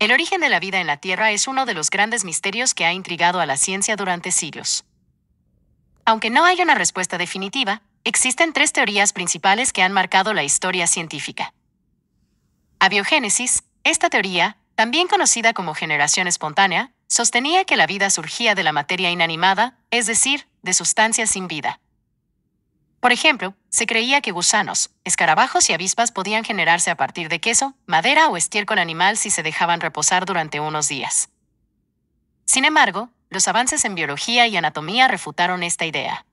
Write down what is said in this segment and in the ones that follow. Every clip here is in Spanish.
El origen de la vida en la Tierra es uno de los grandes misterios que ha intrigado a la ciencia durante siglos. Aunque no hay una respuesta definitiva, existen tres teorías principales que han marcado la historia científica. Abiogénesis, esta teoría, también conocida como generación espontánea, sostenía que la vida surgía de la materia inanimada, es decir, de sustancias sin vida. Por ejemplo, se creía que gusanos, escarabajos y avispas podían generarse a partir de queso, madera o estiércol animal si se dejaban reposar durante unos días. Sin embargo, los avances en biología y anatomía refutaron esta idea.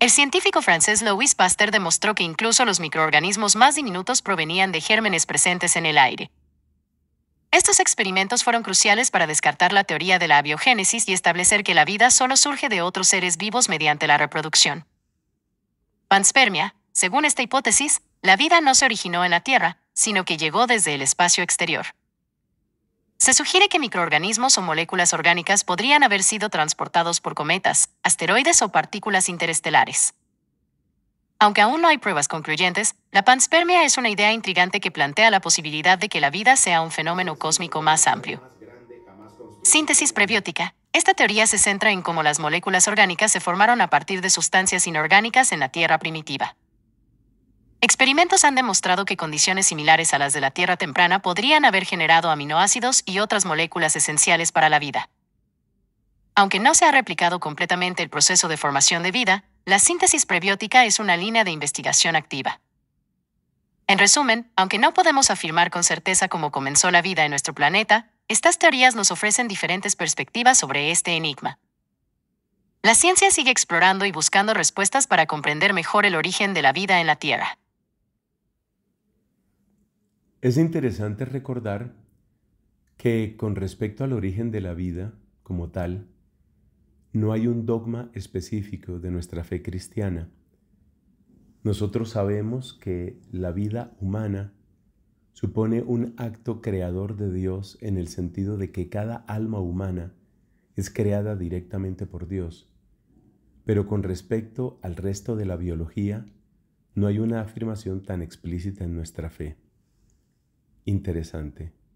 El científico francés Louis Pasteur demostró que incluso los microorganismos más diminutos provenían de gérmenes presentes en el aire. Estos experimentos fueron cruciales para descartar la teoría de la abiogénesis y establecer que la vida solo surge de otros seres vivos mediante la reproducción. Panspermia, según esta hipótesis, la vida no se originó en la Tierra, sino que llegó desde el espacio exterior. Se sugiere que microorganismos o moléculas orgánicas podrían haber sido transportados por cometas, asteroides o partículas interestelares. Aunque aún no hay pruebas concluyentes, la panspermia es una idea intrigante que plantea la posibilidad de que la vida sea un fenómeno cósmico más amplio. Síntesis prebiótica. Esta teoría se centra en cómo las moléculas orgánicas se formaron a partir de sustancias inorgánicas en la Tierra primitiva. Experimentos han demostrado que condiciones similares a las de la Tierra temprana podrían haber generado aminoácidos y otras moléculas esenciales para la vida. Aunque no se ha replicado completamente el proceso de formación de vida, la síntesis prebiótica es una línea de investigación activa. En resumen, aunque no podemos afirmar con certeza cómo comenzó la vida en nuestro planeta, estas teorías nos ofrecen diferentes perspectivas sobre este enigma. La ciencia sigue explorando y buscando respuestas para comprender mejor el origen de la vida en la Tierra. Es interesante recordar que con respecto al origen de la vida como tal, no hay un dogma específico de nuestra fe cristiana. Nosotros sabemos que la vida humana supone un acto creador de Dios en el sentido de que cada alma humana es creada directamente por Dios. Pero con respecto al resto de la biología, no hay una afirmación tan explícita en nuestra fe. Interesante.